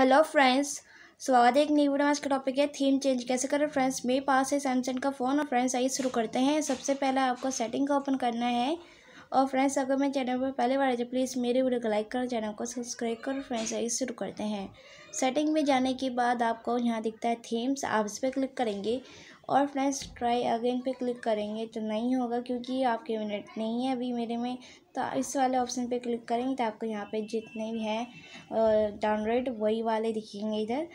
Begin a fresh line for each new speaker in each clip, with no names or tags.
hello friends स्वागत है एक नई वीडियो में आज का टॉपिक है थीम चेंज कैसे करें फ्रेंड्स मेरे पास है सैमसंग का फ़ोन और फ्रेंड्स आइए शुरू करते हैं सबसे पहले आपको सेटिंग का ओपन करना है और फ्रेंड्स अगर मैं चैनल पर पहले बार आ जाए प्लीज़ मेरे वीडियो को लाइक करो चैनल को सब्सक्राइब करो फ्रेंड्स आइए शुरू करते हैं सेटिंग में जाने के बाद आपको यहाँ दिखता है थीम्स आप इस पर क्लिक करेंगे और फ्रेंड्स ट्राई अगेन पे क्लिक करेंगे तो नहीं होगा क्योंकि आपके मिनट नहीं है अभी मेरे में तो इस वाले ऑप्शन पे क्लिक करेंगे तो आपको यहाँ पे जितने भी हैं डाउनलोड वही वाले दिखेंगे इधर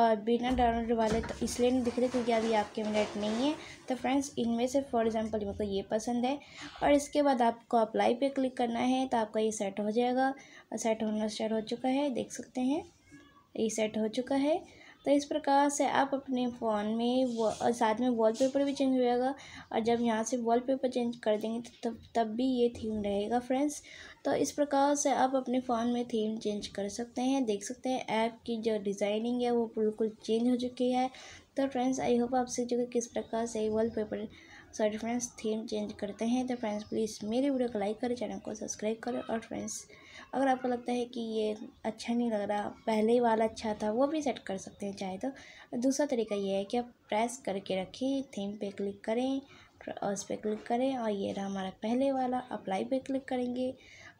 और बिना डाउनलोड वाले तो इसलिए नहीं दिख रहे क्योंकि अभी आपके मिनट नहीं है तो फ्रेंड्स इनमें से फॉर एग्ज़ाम्पल मेरे को ये पसंद है और इसके बाद आपको अप्लाई पर क्लिक करना है तो आपका ये सेट हो जाएगा सेट होना स्टार्ट हो चुका है देख सकते हैं रीसेट हो चुका है तो इस प्रकार से आप अपने फ़ोन में वो साथ में वॉलपेपर भी चेंज हो जाएगा और जब यहाँ से वॉलपेपर चेंज कर देंगे तो तब तब भी ये थीम रहेगा फ्रेंड्स तो इस प्रकार से आप अपने फ़ोन में थीम चेंज कर सकते हैं देख सकते हैं ऐप की जो डिज़ाइनिंग है वो बिल्कुल चेंज हो चुकी है तो फ्रेंड्स आई होप आप सीख चुके किस प्रकार से wallpaper sorry friends theme change करते हैं तो फ्रेंड्स प्लीज़ मेरी वीडियो को लाइक करें चैनल को सब्सक्राइब करें और फ्रेंड्स अगर आपको लगता है कि ये अच्छा नहीं लग रहा पहले वाला अच्छा था वो भी सेट कर सकते हैं चाहे तो दूसरा तरीका ये है कि आप प्रेस करके रखें थीम पे क्लिक करें और उस पर क्लिक करें और ये रहा हमारा पहले वाला अप्लाई पर क्लिक करेंगे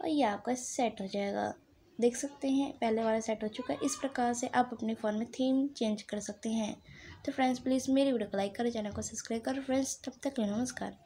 और ये आपका सेट हो जाएगा देख सकते हैं पहले वाला सेट हो चुका है इस प्रकार से आप अपने फ़ोन में थीम चेंज कर सकते हैं तो फ्रेंड्स प्लीज़ मेरी वीडियो को लाइक करो चैनल को सब्सक्राइब करो फ्रेंड्स तब तक नमस्कार